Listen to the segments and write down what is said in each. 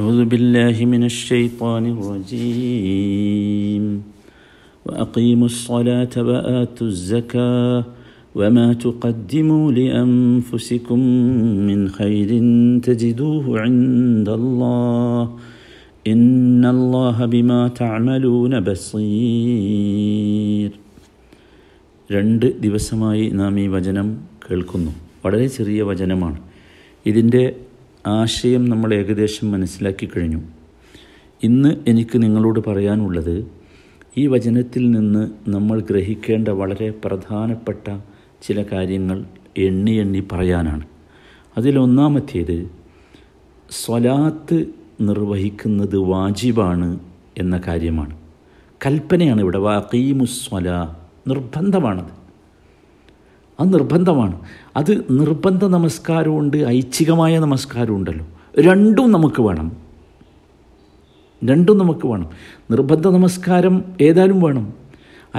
أعوذ بالله من الشيطان الرجيم وأقيموا الصلاة وآتوا الزكاة وما تقدموا لأنفسكم من خير تجدوه عند الله إن الله بما تعملون بصير രണ്ട് ദിവസമായി നാം ഈ വചനം കേൾക്കുന്നു വളരെ ചെറിയ വചനമാണ് ഇതിൻ്റെ ആശയം നമ്മൾ ഏകദേശം മനസ്സിലാക്കി കഴിഞ്ഞു ഇന്ന് എനിക്ക് നിങ്ങളോട് പറയാനുള്ളത് ഈ വചനത്തിൽ നിന്ന് നമ്മൾ ഗ്രഹിക്കേണ്ട വളരെ പ്രധാനപ്പെട്ട ചില കാര്യങ്ങൾ എണ്ണി എണ്ണി പറയാനാണ് അതിലൊന്നാമത്തേത് സ്വലാത്ത് നിർവഹിക്കുന്നത് വാജിബാണ് എന്ന കാര്യമാണ് കൽപ്പനയാണ് ഇവിടെ വാക്കീമുസ്വല നിർബന്ധമാണത് അത് നിർബന്ധമാണ് അത് നിർബന്ധ നമസ്കാരമുണ്ട് ഐച്ഛികമായ നമസ്കാരമുണ്ടല്ലോ രണ്ടും നമുക്ക് വേണം രണ്ടും നമുക്ക് വേണം നിർബന്ധ നമസ്കാരം ഏതായാലും വേണം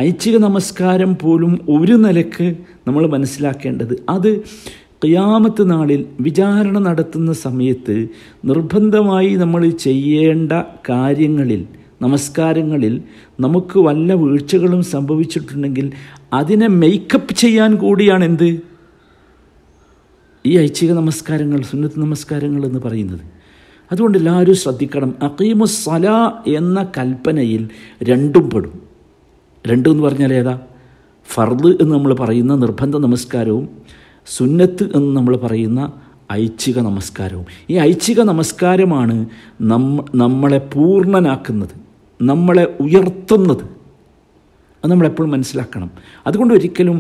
ഐച്ഛിക നമസ്കാരം പോലും ഒരു നിലക്ക് നമ്മൾ മനസ്സിലാക്കേണ്ടത് അത് ക്യാമത്ത് നാളിൽ വിചാരണ നടത്തുന്ന സമയത്ത് നിർബന്ധമായി നമ്മൾ ചെയ്യേണ്ട കാര്യങ്ങളിൽ നമസ്കാരങ്ങളിൽ നമുക്ക് വല്ല വീഴ്ചകളും സംഭവിച്ചിട്ടുണ്ടെങ്കിൽ അതിനെ മേക്കപ്പ് ചെയ്യാൻ കൂടിയാണെന്ത് ഈ ഐച്ഛിക നമസ്കാരങ്ങൾ സുന്നത്ത് നമസ്കാരങ്ങൾ എന്ന് പറയുന്നത് അതുകൊണ്ട് എല്ലാവരും ശ്രദ്ധിക്കണം അക്കീമു സല എന്ന കൽപ്പനയിൽ രണ്ടും പെടും രണ്ടും എന്ന് പറഞ്ഞാൽ ഏതാ ഫർദ് എന്ന് നമ്മൾ പറയുന്ന നിർബന്ധ നമസ്കാരവും സുന്നത്ത് എന്ന് നമ്മൾ പറയുന്ന ഐച്ഛിക നമസ്കാരവും ഈ ഐച്ഛിക നമസ്കാരമാണ് നമ്മ നമ്മളെ പൂർണ്ണനാക്കുന്നത് നമ്മളെ ഉയർത്തുന്നത് അത് നമ്മളെപ്പോഴും മനസ്സിലാക്കണം അതുകൊണ്ട് ഒരിക്കലും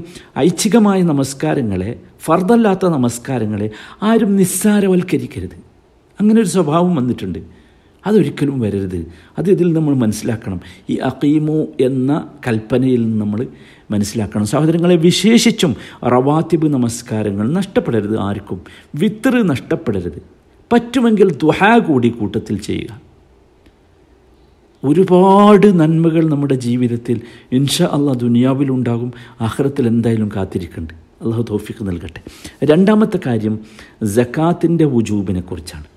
ഐച്ഛികമായ നമസ്കാരങ്ങളെ ഫർദല്ലാത്ത നമസ്കാരങ്ങളെ ആരും നിസ്സാരവൽക്കരിക്കരുത് അങ്ങനെ ഒരു സ്വഭാവം വന്നിട്ടുണ്ട് അതൊരിക്കലും വരരുത് അത് ഇതിൽ നമ്മൾ മനസ്സിലാക്കണം ഈ അക്കീമു എന്ന കൽപ്പനയിൽ നിന്ന് നമ്മൾ മനസ്സിലാക്കണം സഹോദരങ്ങളെ വിശേഷിച്ചും റവാത്തിബ് നമസ്കാരങ്ങൾ നഷ്ടപ്പെടരുത് ആർക്കും വിത്തറ് നഷ്ടപ്പെടരുത് പറ്റുമെങ്കിൽ ദുഹ കൂടി കൂട്ടത്തിൽ ചെയ്യുക ഒരുപാട് നന്മകൾ നമ്മുടെ ജീവിതത്തിൽ ഇൻഷാ അള്ളാഹ് ദുനിയാവിലുണ്ടാകും അഹ്റത്തിൽ എന്തായാലും കാത്തിരിക്കേണ്ടത് അള്ളാഹു തോഫിക്ക് നൽകട്ടെ രണ്ടാമത്തെ കാര്യം ജക്കാത്തിൻ്റെ വുജൂബിനെ കുറിച്ചാണ്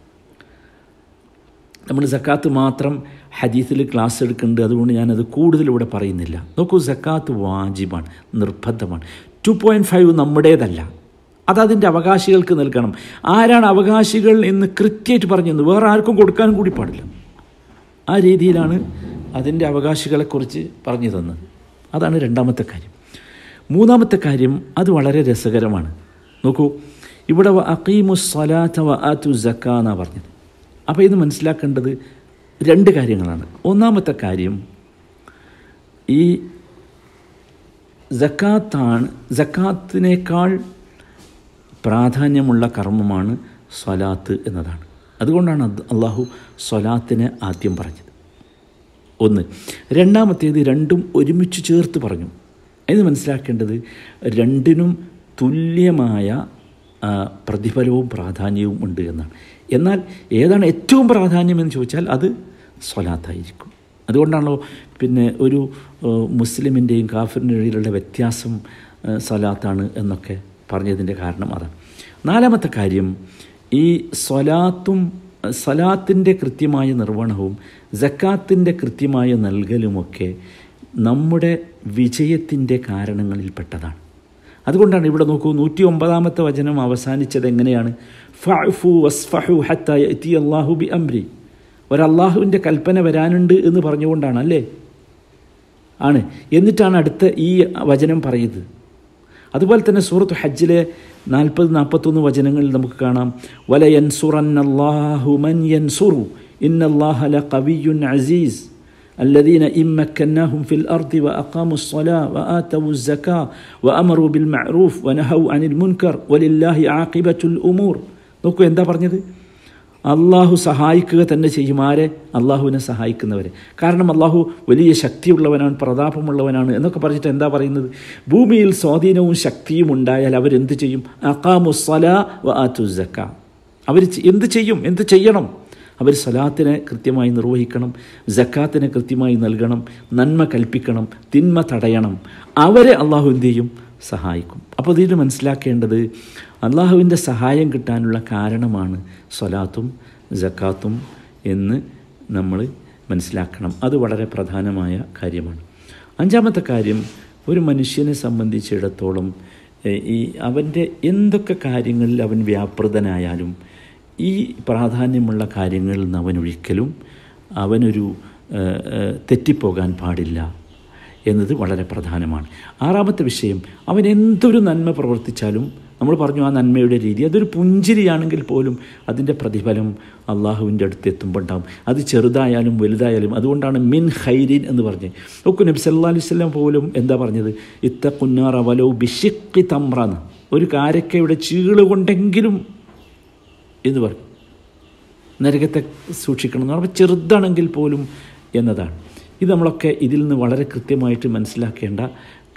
നമ്മൾ സക്കാത്ത് മാത്രം ഹദീസിൽ ക്ലാസ് എടുക്കുന്നുണ്ട് അതുകൊണ്ട് ഞാനത് കൂടുതൽ ഇവിടെ പറയുന്നില്ല നോക്കൂ സക്കാത്ത് വാജിബാണ് നിർബന്ധമാണ് ടു പോയിൻറ്റ് ഫൈവ് നമ്മുടേതല്ല അതതിൻ്റെ അവകാശികൾക്ക് നൽകണം ആരാണ് അവകാശികൾ എന്ന് കൃത്യമായിട്ട് പറഞ്ഞു വേറെ ആർക്കും കൊടുക്കാനും കൂടി പാടില്ല ആ രീതിയിലാണ് അതിൻ്റെ അവകാശികളെക്കുറിച്ച് പറഞ്ഞു തന്നത് അതാണ് രണ്ടാമത്തെ കാര്യം മൂന്നാമത്തെ കാര്യം അത് വളരെ രസകരമാണ് നോക്കൂ ഇവിടെ അക്കീമു വ ആത്തു ജക്ക എന്നാണ് പറഞ്ഞത് അപ്പോൾ ഇത് മനസ്സിലാക്കേണ്ടത് രണ്ട് കാര്യങ്ങളാണ് ഒന്നാമത്തെ കാര്യം ഈ ജക്കാത്താണ് ജക്കാത്തിനേക്കാൾ പ്രാധാന്യമുള്ള കർമ്മമാണ് സ്വലാത്ത് എന്നതാണ് അതുകൊണ്ടാണ് അള്ളാഹു സ്വലാത്തിന് ആദ്യം പറഞ്ഞത് ഒന്ന് രണ്ടാമത്തേത് രണ്ടും ഒരുമിച്ച് ചേർത്ത് പറഞ്ഞു അതിന് മനസ്സിലാക്കേണ്ടത് രണ്ടിനും തുല്യമായ പ്രതിഫലവും പ്രാധാന്യവും ഉണ്ട് എന്നാണ് എന്നാൽ ഏതാണ് ഏറ്റവും പ്രാധാന്യം എന്ന് ചോദിച്ചാൽ അത് സ്വലാത്തായിരിക്കും അതുകൊണ്ടാണല്ലോ പിന്നെ ഒരു മുസ്ലിമിൻ്റെയും കാഫിറിൻ്റെ ഇടയിലുള്ള വ്യത്യാസം സ്വലാത്താണ് എന്നൊക്കെ പറഞ്ഞതിൻ്റെ കാരണം അതാണ് നാലാമത്തെ കാര്യം ഈ സ്വലാത്തും സലാത്തിൻ്റെ കൃത്യമായ നിർവഹണവും ജക്കാത്തിൻ്റെ കൃത്യമായ നൽകലുമൊക്കെ നമ്മുടെ വിജയത്തിൻ്റെ കാരണങ്ങളിൽപ്പെട്ടതാണ് അതുകൊണ്ടാണ് ഇവിടെ നോക്കൂ നൂറ്റി ഒമ്പതാമത്തെ വചനം അവസാനിച്ചത് എങ്ങനെയാണ് ഫു വസ്ഫഹു ഹത്തായ അള്ളാഹു ബി അംരി ഒരല്ലാഹുവിൻ്റെ കൽപ്പന വരാനുണ്ട് എന്ന് പറഞ്ഞുകൊണ്ടാണ് അല്ലേ ആണ് എന്നിട്ടാണ് അടുത്ത ഈ വചനം പറയുന്നത് അതുപോലെ തന്നെ സൂറത്ത് ഹജ്ജിലെ നാൽപ്പത് നാൽപ്പത്തൊന്ന് വചനങ്ങളിൽ നമുക്ക് കാണാം വല യൻസുറന്നല്ലാഹു മൻ യൻസുറു ഇന്നല്ലാഹ ല കവിയുൻ അസീസ് الذين إن مكناهم في الأرض وأقاموا الصلاة وآتوا الزكاة وأمروا بالمعروف ونهوا عن المنكر ولله عاقبة الأمور നോക്കൂ എന്താ പറഞ്ഞത് അള്ളാഹു സഹായിക്കുക തന്നെ ചെയ്യുമാരെ അള്ളാഹുവിനെ സഹായിക്കുന്നവരെ കാരണം അള്ളാഹു വലിയ ശക്തിയുള്ളവനാണ് പ്രതാപമുള്ളവനാണ് എന്നൊക്കെ പറഞ്ഞിട്ട് എന്താ പറയുന്നത് ഭൂമിയിൽ സ്വാധീനവും ശക്തിയും ഉണ്ടായാൽ അവരെന്ത് ചെയ്യും അക്കാമുസല വ ആത്തുസക്ക അവർ എന്ത് ചെയ്യും എന്ത് ചെയ്യണം അവർ സലാത്തിനെ കൃത്യമായി നിർവഹിക്കണം ജക്കാത്തിനെ കൃത്യമായി നൽകണം നന്മ കൽപ്പിക്കണം തിന്മ തടയണം അവരെ അള്ളാഹു എന്ത് ചെയ്യും സഹായിക്കും അപ്പോൾ ഇതിൽ മനസ്സിലാക്കേണ്ടത് അള്ളാഹുവിൻ്റെ സഹായം കിട്ടാനുള്ള കാരണമാണ് സ്വലാത്തും ജക്കാത്തും എന്ന് നമ്മൾ മനസ്സിലാക്കണം അത് വളരെ പ്രധാനമായ കാര്യമാണ് അഞ്ചാമത്തെ കാര്യം ഒരു മനുഷ്യനെ സംബന്ധിച്ചിടത്തോളം ഈ അവൻ്റെ എന്തൊക്കെ കാര്യങ്ങളിൽ അവൻ വ്യാപൃതനായാലും ഈ പ്രാധാന്യമുള്ള കാര്യങ്ങളിൽ നിന്ന് അവൻ ഒരിക്കലും അവനൊരു തെറ്റിപ്പോകാൻ പാടില്ല എന്നത് വളരെ പ്രധാനമാണ് ആറാമത്തെ വിഷയം അവൻ എന്തൊരു നന്മ പ്രവർത്തിച്ചാലും നമ്മൾ പറഞ്ഞു ആ നന്മയുടെ രീതി അതൊരു പുഞ്ചിരിയാണെങ്കിൽ പോലും അതിൻ്റെ പ്രതിഫലം അള്ളാഹുവിൻ്റെ അടുത്ത് എത്തുമ്പോൾ ഉണ്ടാകും അത് ചെറുതായാലും വലുതായാലും അതുകൊണ്ടാണ് മിൻ ഹൈരീൻ എന്ന് പറഞ്ഞത് ഒക്കെ നബി സല്ലാ അലിസ്ലാം പോലും എന്താ പറഞ്ഞത് ഇത്ത കുന്നാറ വലോ ബിഷിക്കി തമ്രാന്ന് ഒരു കാരക്കയുടെ ചീള് കൊണ്ടെങ്കിലും എന്ന് പറഞ്ഞു നരകത്തെ സൂക്ഷിക്കണം എന്ന് പറഞ്ഞാൽ ചെറുതാണെങ്കിൽ പോലും എന്നതാണ് ഇത് നമ്മളൊക്കെ ഇതിൽ നിന്ന് വളരെ കൃത്യമായിട്ട് മനസ്സിലാക്കേണ്ട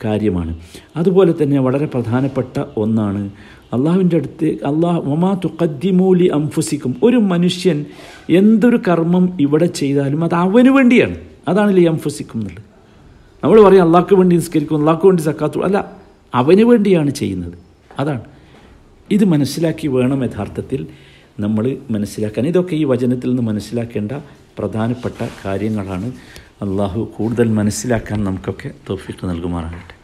കാര്യമാണ് അതുപോലെ തന്നെ വളരെ പ്രധാനപ്പെട്ട ഒന്നാണ് അള്ളാഹുവിൻ്റെ അടുത്ത് അള്ളാഹ് മമാ തുക്കദ്ദിമൂലി അംഫുസിക്കും ഒരു മനുഷ്യൻ എന്തൊരു കർമ്മം ഇവിടെ ചെയ്താലും അത് അവന് വേണ്ടിയാണ് അതാണ് ലി അംഫുസിക്കും എന്നുള്ളത് നമ്മൾ പറയും അള്ളാഹ്ക്ക് വേണ്ടി നിസ്കരിക്കും അള്ളാഹ്ക്ക് വേണ്ടി സക്കാത്തു അല്ല അവന് വേണ്ടിയാണ് ചെയ്യുന്നത് അതാണ് ഇത് മനസ്സിലാക്കി വേണം യഥാർത്ഥത്തിൽ നമ്മൾ മനസ്സിലാക്കാൻ ഇതൊക്കെ ഈ വചനത്തിൽ നിന്ന് മനസ്സിലാക്കേണ്ട പ്രധാനപ്പെട്ട കാര്യങ്ങളാണ് അള്ളാഹു കൂടുതൽ മനസ്സിലാക്കാൻ നമുക്കൊക്കെ തോഫിക്ക് നൽകുമാറാകട്ടെ